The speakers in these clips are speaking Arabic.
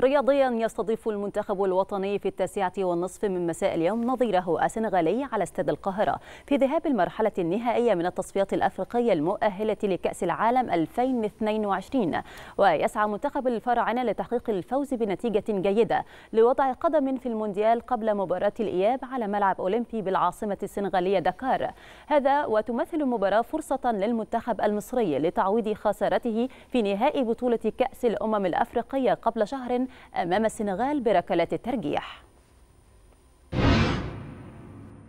رياضيا يستضيف المنتخب الوطني في التاسعة والنصف من مساء اليوم نظيره السنغالي على استاد القاهرة في ذهاب المرحلة النهائية من التصفيات الأفريقية المؤهلة لكأس العالم 2022 ويسعى منتخب الفراعنة لتحقيق الفوز بنتيجة جيدة لوضع قدم في المونديال قبل مباراة الإياب على ملعب أولمبي بالعاصمة السنغالية دكار هذا وتمثل المباراة فرصة للمنتخب المصري لتعويض خسارته في نهائي بطولة كأس الأمم الأفريقية قبل شهر أمام السنغال بركلات الترجيح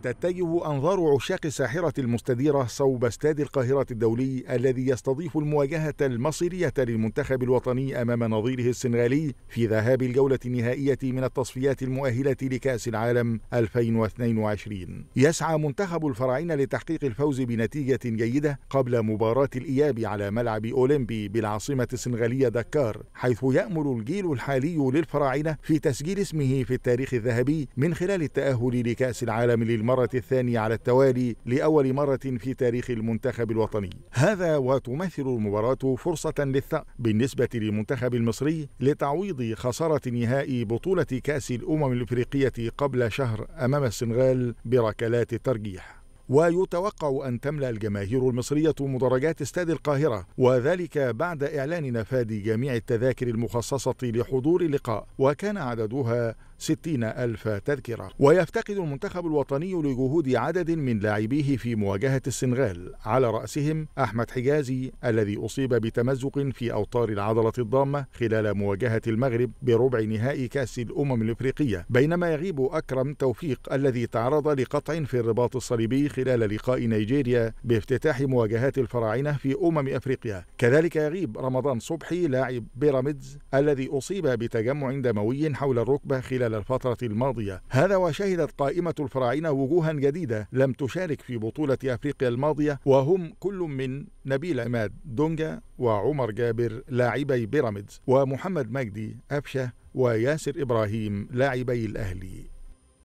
تتجه أنظار عشاق الساحرة المستديرة صوب استاد القاهرة الدولي الذي يستضيف المواجهة المصيرية للمنتخب الوطني أمام نظيره السنغالي في ذهاب الجولة النهائية من التصفيات المؤهلة لكأس العالم 2022 يسعى منتخب الفراعنة لتحقيق الفوز بنتيجة جيدة قبل مباراة الإياب على ملعب أولمبي بالعاصمة السنغالية دكار حيث يأمل الجيل الحالي للفراعنة في تسجيل اسمه في التاريخ الذهبي من خلال التأهل لكأس العالم للمرة للمرة الثانية على التوالي لأول مرة في تاريخ المنتخب الوطني هذا وتمثل المباراة فرصة للثأر بالنسبة للمنتخب المصري لتعويض خسارة نهائي بطولة كأس الأمم الإفريقية قبل شهر أمام السنغال بركلات الترجيح ويتوقع أن تملأ الجماهير المصرية مدرجات استاد القاهرة وذلك بعد إعلان نفاد جميع التذاكر المخصصة لحضور اللقاء وكان عددها 60 ألف تذكرة ويفتقد المنتخب الوطني لجهود عدد من لاعبيه في مواجهة السنغال على رأسهم أحمد حجازي الذي أصيب بتمزق في أوتار العضلة الضامة خلال مواجهة المغرب بربع نهائي كأس الأمم الإفريقية بينما يغيب أكرم توفيق الذي تعرض لقطع في الرباط الصليبي خلال لقاء نيجيريا بافتتاح مواجهات الفراعنة في أمم أفريقيا كذلك يغيب رمضان صبحي لاعب بيراميدز الذي أصيب بتجمع دموي حول الركبة خلال خلال الفترة الماضية هذا وشهدت قائمة الفراعنة وجوها جديدة لم تشارك في بطولة أفريقيا الماضية وهم كل من نبيل عماد دونجا وعمر جابر لاعبي بيراميدز ومحمد مجدي أفشة وياسر إبراهيم لاعبي الأهلي